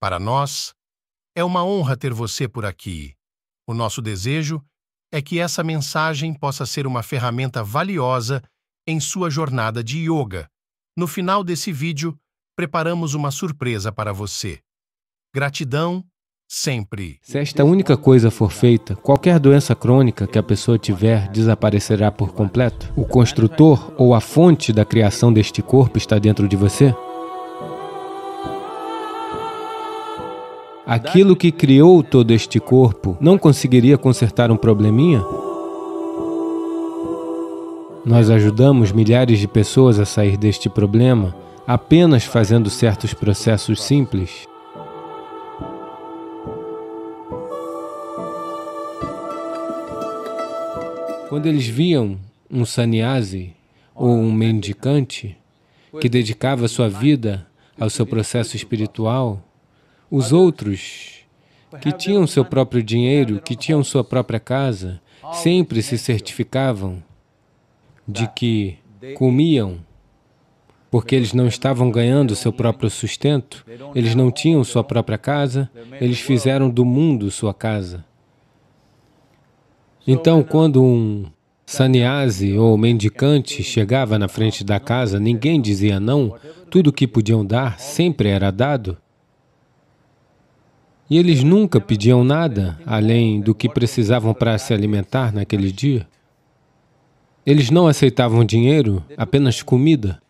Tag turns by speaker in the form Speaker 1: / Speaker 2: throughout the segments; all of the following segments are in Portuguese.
Speaker 1: Para nós, é uma honra ter você por aqui. O nosso desejo é que essa mensagem possa ser uma ferramenta valiosa em sua jornada de yoga. No final desse vídeo, preparamos uma surpresa para você. Gratidão sempre. Se esta única coisa for feita, qualquer doença crônica que a pessoa tiver desaparecerá por completo? O construtor ou a fonte da criação deste corpo está dentro de você? aquilo que criou todo este corpo, não conseguiria consertar um probleminha? Nós ajudamos milhares de pessoas a sair deste problema apenas fazendo certos processos simples. Quando eles viam um sannyasi ou um mendicante que dedicava sua vida ao seu processo espiritual, os outros, que tinham seu próprio dinheiro, que tinham sua própria casa, sempre se certificavam de que comiam, porque eles não estavam ganhando seu próprio sustento, eles não tinham sua própria casa, eles fizeram do mundo sua casa. Então, quando um sannyasi ou mendicante chegava na frente da casa, ninguém dizia não, tudo o que podiam dar sempre era dado, e eles nunca pediam nada além do que precisavam para se alimentar naquele dia. Eles não aceitavam dinheiro, apenas comida.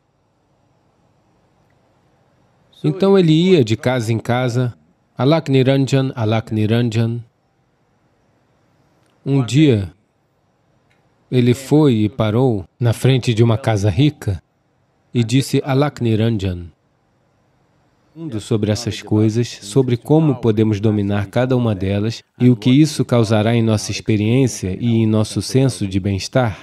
Speaker 1: Então ele ia de casa em casa, Alak Niranjan, Alak Niranjan. Um dia, ele foi e parou na frente de uma casa rica e disse Alak Niranjan sobre essas coisas, sobre como podemos dominar cada uma delas e o que isso causará em nossa experiência e em nosso senso de bem-estar.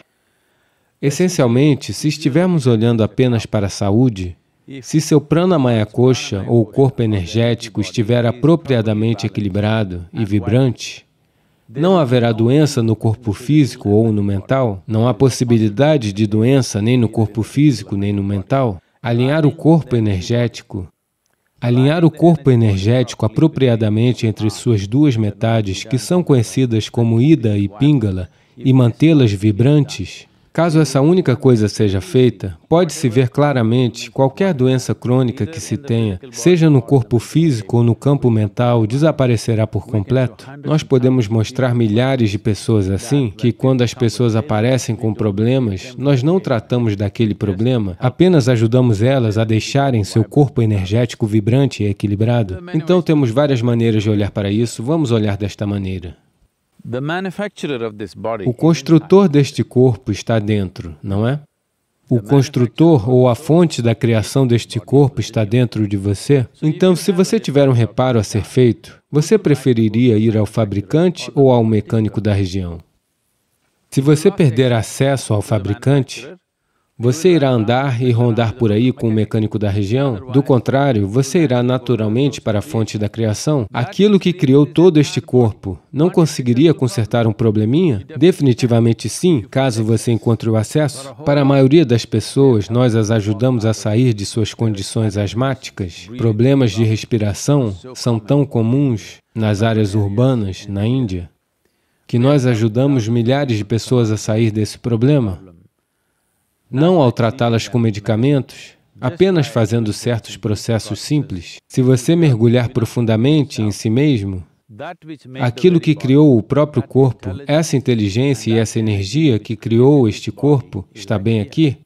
Speaker 1: Essencialmente, se estivermos olhando apenas para a saúde, se seu maya coxa ou corpo energético estiver apropriadamente equilibrado e vibrante, não haverá doença no corpo físico ou no mental, não há possibilidade de doença nem no corpo físico nem no mental. Alinhar o corpo energético Alinhar o corpo energético apropriadamente entre suas duas metades, que são conhecidas como Ida e Pingala, e mantê-las vibrantes Caso essa única coisa seja feita, pode-se ver claramente qualquer doença crônica que se tenha, seja no corpo físico ou no campo mental, desaparecerá por completo. Nós podemos mostrar milhares de pessoas assim, que quando as pessoas aparecem com problemas, nós não tratamos daquele problema, apenas ajudamos elas a deixarem seu corpo energético vibrante e equilibrado. Então temos várias maneiras de olhar para isso, vamos olhar desta maneira. O construtor deste corpo está dentro, não é? O construtor ou a fonte da criação deste corpo está dentro de você? Então, se você tiver um reparo a ser feito, você preferiria ir ao fabricante ou ao mecânico da região? Se você perder acesso ao fabricante, você irá andar e rondar por aí com o mecânico da região? Do contrário, você irá naturalmente para a fonte da criação? Aquilo que criou todo este corpo, não conseguiria consertar um probleminha? Definitivamente sim, caso você encontre o acesso. Para a maioria das pessoas, nós as ajudamos a sair de suas condições asmáticas. Problemas de respiração são tão comuns nas áreas urbanas na Índia que nós ajudamos milhares de pessoas a sair desse problema não ao tratá-las com medicamentos, apenas fazendo certos processos simples. Se você mergulhar profundamente em si mesmo, aquilo que criou o próprio corpo, essa inteligência e essa energia que criou este corpo, está bem aqui?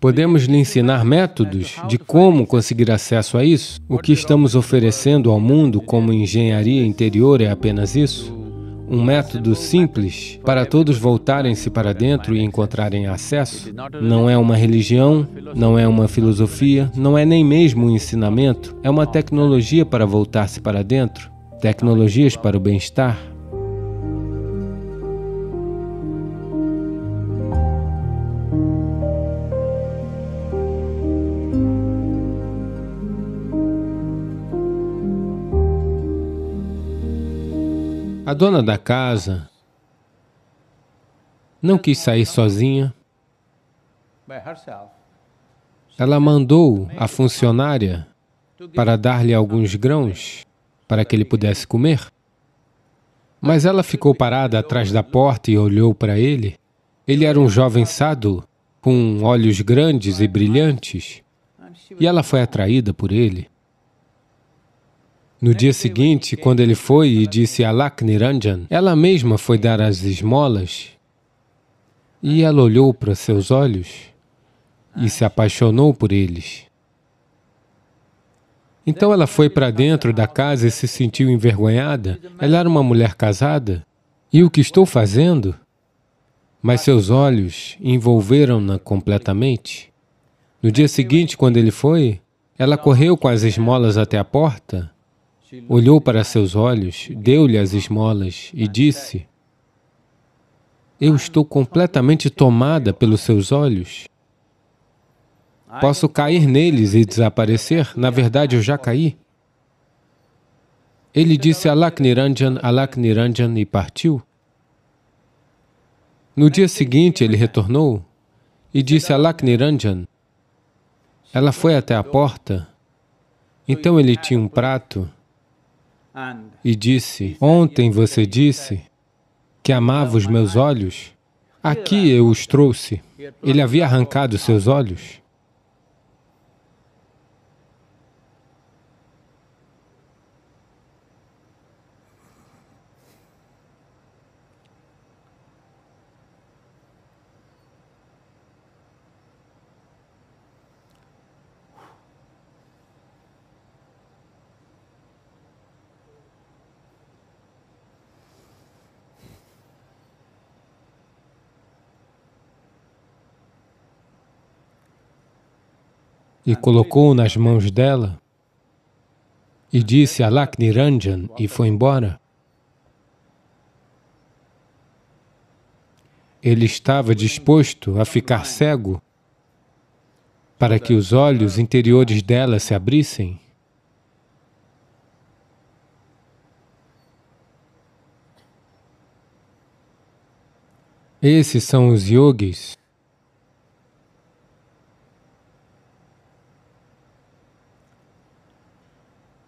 Speaker 1: Podemos lhe ensinar métodos de como conseguir acesso a isso. O que estamos oferecendo ao mundo como engenharia interior é apenas isso um método simples para todos voltarem-se para dentro e encontrarem acesso. Não é uma religião, não é uma filosofia, não é nem mesmo um ensinamento, é uma tecnologia para voltar-se para dentro, tecnologias para o bem-estar. A dona da casa não quis sair sozinha. Ela mandou a funcionária para dar-lhe alguns grãos para que ele pudesse comer. Mas ela ficou parada atrás da porta e olhou para ele. Ele era um jovem sado, com olhos grandes e brilhantes, e ela foi atraída por ele. No dia seguinte, quando ele foi e disse a Lakniranjan, ela mesma foi dar as esmolas e ela olhou para seus olhos e se apaixonou por eles. Então ela foi para dentro da casa e se sentiu envergonhada. Ela era uma mulher casada. E o que estou fazendo? Mas seus olhos envolveram-na completamente. No dia seguinte, quando ele foi, ela correu com as esmolas até a porta olhou para seus olhos, deu-lhe as esmolas e disse, eu estou completamente tomada pelos seus olhos. Posso cair neles e desaparecer, na verdade eu já caí. Ele disse Alakniranjan, Alakniranjan e partiu. No dia seguinte ele retornou e disse Alakniranjan. Ela foi até a porta, então ele tinha um prato e disse, ontem você disse que amava os meus olhos, aqui eu os trouxe. Ele havia arrancado seus olhos. e colocou-o nas mãos dela e disse a Lakniranjan e foi embora. Ele estava disposto a ficar cego para que os olhos interiores dela se abrissem. Esses são os yogis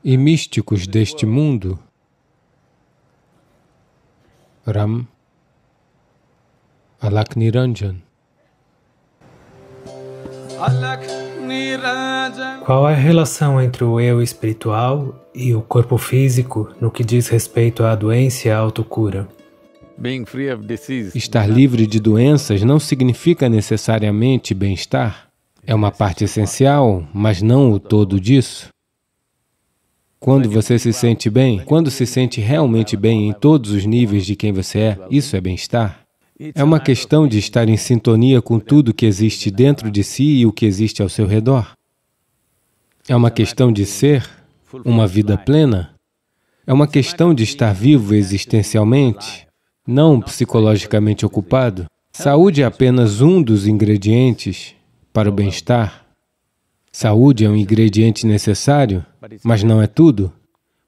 Speaker 1: e místicos deste mundo, Ram, Alakniranjan, Qual é a relação entre o eu espiritual e o corpo físico no que diz respeito à doença e à autocura? Estar livre de doenças não significa necessariamente bem-estar. É uma parte essencial, mas não o todo disso. Quando você se sente bem, quando se sente realmente bem em todos os níveis de quem você é, isso é bem-estar. É uma questão de estar em sintonia com tudo que existe dentro de si e o que existe ao seu redor. É uma questão de ser uma vida plena. É uma questão de estar vivo existencialmente, não psicologicamente ocupado. Saúde é apenas um dos ingredientes para o bem-estar. Saúde é um ingrediente necessário, mas não é tudo,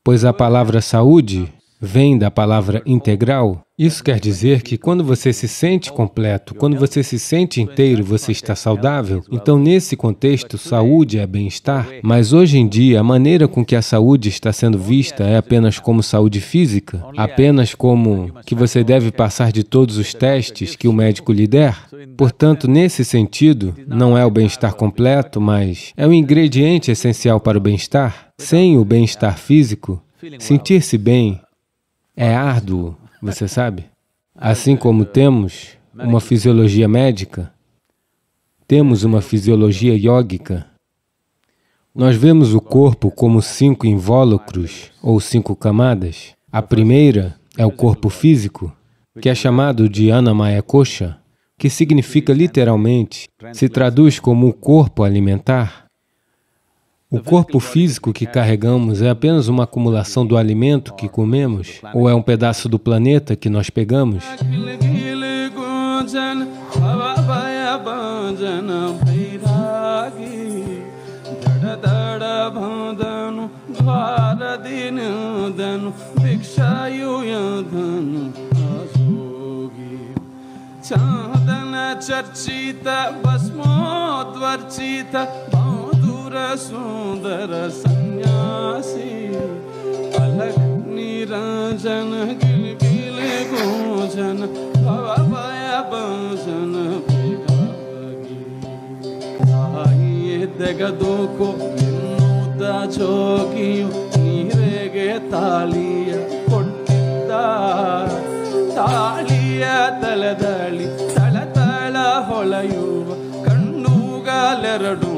Speaker 1: pois a palavra saúde vem da palavra integral, isso quer dizer que quando você se sente completo, quando você se sente inteiro, você está saudável. Então, nesse contexto, saúde é bem-estar. Mas hoje em dia, a maneira com que a saúde está sendo vista é apenas como saúde física, apenas como que você deve passar de todos os testes que o médico lhe der. Portanto, nesse sentido, não é o bem-estar completo, mas é um ingrediente essencial para o bem-estar. Sem o bem-estar físico, sentir-se bem é árduo. Você sabe? Assim como temos uma fisiologia médica, temos uma fisiologia yógica, Nós vemos o corpo como cinco invólucros ou cinco camadas. A primeira é o corpo físico, que é chamado de Anamaya Kosha, que significa literalmente, se traduz como o corpo alimentar, o corpo físico que carregamos é apenas uma acumulação do alimento que comemos ou é um pedaço do planeta que nós pegamos?
Speaker 2: चन्दन चर्चित भस्मोद्वर्चित ಸುಂದರ ಸನ್ಯಾಸಿ ಪಲಕ್ ನಿರಂಜನ ಗಿಲ್ಗಿಲ್ ಗೋಜನ ಭವ ಭಯ ಭಂಜನ ತೆಗೆದುಕೋ ಎನ್ನುತ್ತ ಜೋಗಿಯು ನೀರೆಗೆ ತಾಲಿಯ ಕೊಟ್ಟಿದ್ದ ತಾಳಿಯ ತಲೆದಳಿ ತಳ ಹೊಳೆಯುವ ಕಣ್ಣುಗಳೆರಡು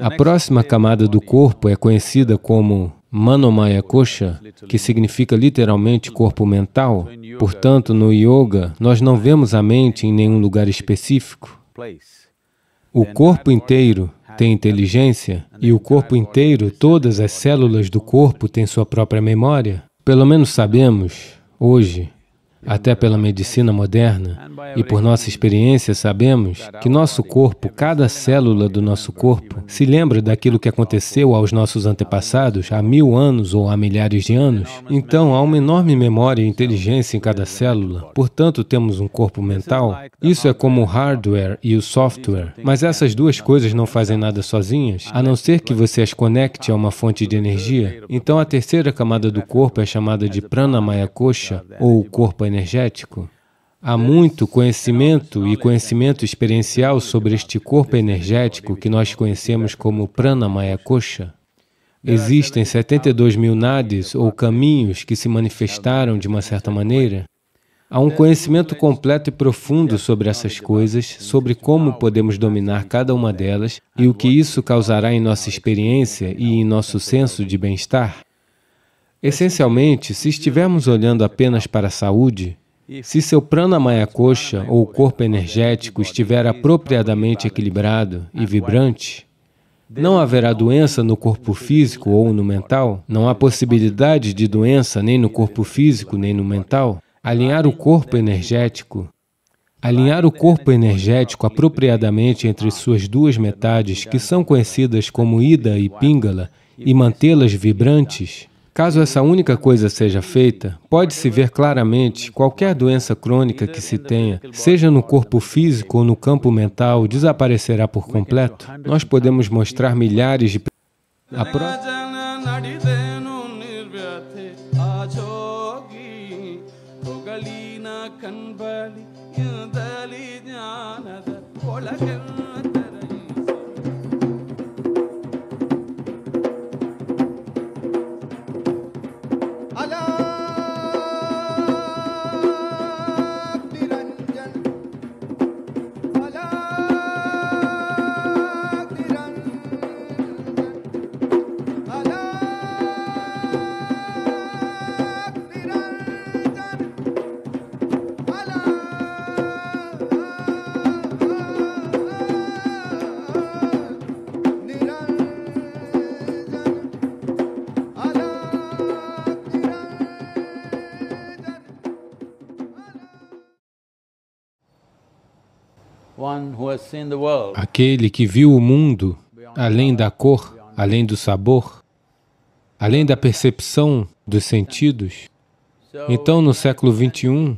Speaker 1: A próxima camada do corpo é conhecida como Manomaya Kosha, que significa literalmente corpo mental. Portanto, no yoga, nós não vemos a mente em nenhum lugar específico. O corpo inteiro tem inteligência e o corpo inteiro, todas as células do corpo têm sua própria memória. Pelo menos sabemos, hoje, até pela medicina moderna, e por nossa experiência sabemos que nosso corpo, cada célula do nosso corpo, se lembra daquilo que aconteceu aos nossos antepassados há mil anos ou há milhares de anos. Então, há uma enorme memória e inteligência em cada célula, portanto, temos um corpo mental. Isso é como o hardware e o software, mas essas duas coisas não fazem nada sozinhas, a não ser que você as conecte a uma fonte de energia. Então, a terceira camada do corpo é chamada de pranamaya kosha, ou corpo energético energético. Há muito conhecimento e conhecimento experiencial sobre este corpo energético que nós conhecemos como Pranamaya Kosha. Existem 72 mil nadis ou caminhos que se manifestaram de uma certa maneira. Há um conhecimento completo e profundo sobre essas coisas, sobre como podemos dominar cada uma delas e o que isso causará em nossa experiência e em nosso senso de bem-estar. Essencialmente, se estivermos olhando apenas para a saúde, se seu pranamaya coxa ou corpo energético estiver apropriadamente equilibrado e vibrante, não haverá doença no corpo físico ou no mental, não há possibilidade de doença nem no corpo físico nem no mental. Alinhar o corpo energético Alinhar o corpo energético apropriadamente entre suas duas metades, que são conhecidas como Ida e Pingala, e mantê-las vibrantes, Caso essa única coisa seja feita, pode-se ver claramente qualquer doença crônica que se tenha, seja no corpo físico ou no campo mental, desaparecerá por completo. Nós podemos mostrar milhares de a Aquele que viu o mundo além da cor, além do sabor, além da percepção dos sentidos. Então, no século XXI,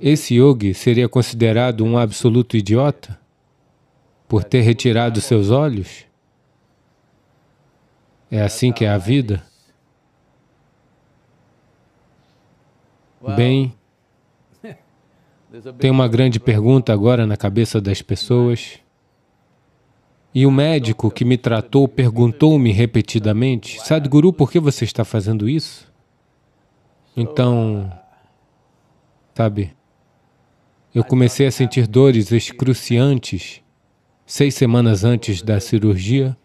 Speaker 1: esse yogi seria considerado um absoluto idiota por ter retirado seus olhos? É assim que é a vida? Bem,
Speaker 2: tem uma grande
Speaker 1: pergunta agora na cabeça das pessoas. E o médico que me tratou perguntou-me repetidamente, Sadhguru, por que você está fazendo isso? Então, sabe, eu comecei a sentir dores excruciantes seis semanas antes da cirurgia.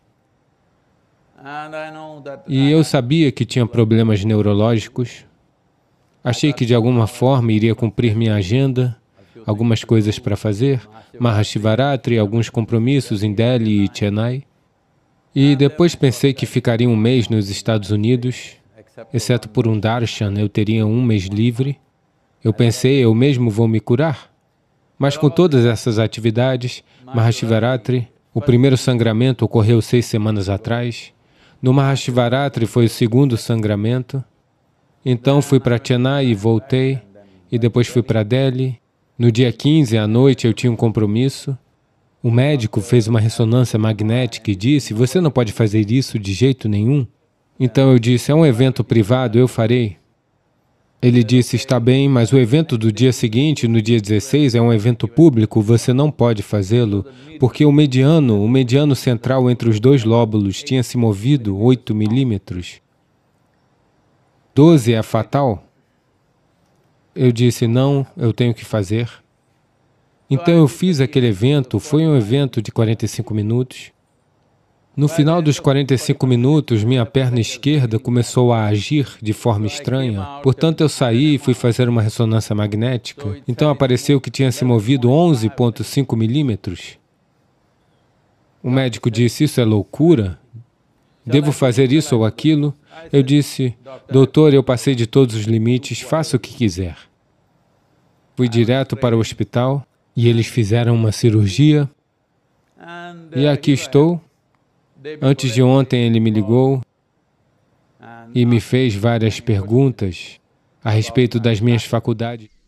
Speaker 1: E eu sabia que tinha problemas neurológicos. Achei que de alguma forma iria cumprir minha agenda algumas coisas para fazer, Mahashivaratri, alguns compromissos em Delhi e Chennai. E depois pensei que ficaria um mês nos Estados Unidos, exceto por um darshan, eu teria um mês livre. Eu pensei, eu mesmo vou me curar. Mas com todas essas atividades, Mahashivaratri, o primeiro sangramento ocorreu seis semanas atrás. No Mahashivaratri foi o segundo sangramento. Então fui para Chennai e voltei, e depois fui para Delhi, no dia 15, à noite, eu tinha um compromisso. O médico fez uma ressonância magnética e disse, você não pode fazer isso de jeito nenhum. Então eu disse, é um evento privado, eu farei. Ele disse, está bem, mas o evento do dia seguinte, no dia 16, é um evento público, você não pode fazê-lo, porque o mediano, o mediano central entre os dois lóbulos tinha se movido 8 milímetros. 12 é fatal? Eu disse, não, eu tenho que fazer. Então eu fiz aquele evento, foi um evento de 45 minutos. No final dos 45 minutos, minha perna esquerda começou a agir de forma estranha. Portanto, eu saí e fui fazer uma ressonância magnética. Então apareceu que tinha se movido 11,5 milímetros. O médico disse, isso é loucura. Devo fazer isso ou aquilo? Eu disse: Doutor, eu passei de todos os limites, faça o que quiser. Fui direto para o hospital e eles fizeram uma cirurgia. E aqui estou. Antes de ontem, ele me ligou e me fez várias perguntas a respeito das minhas faculdades.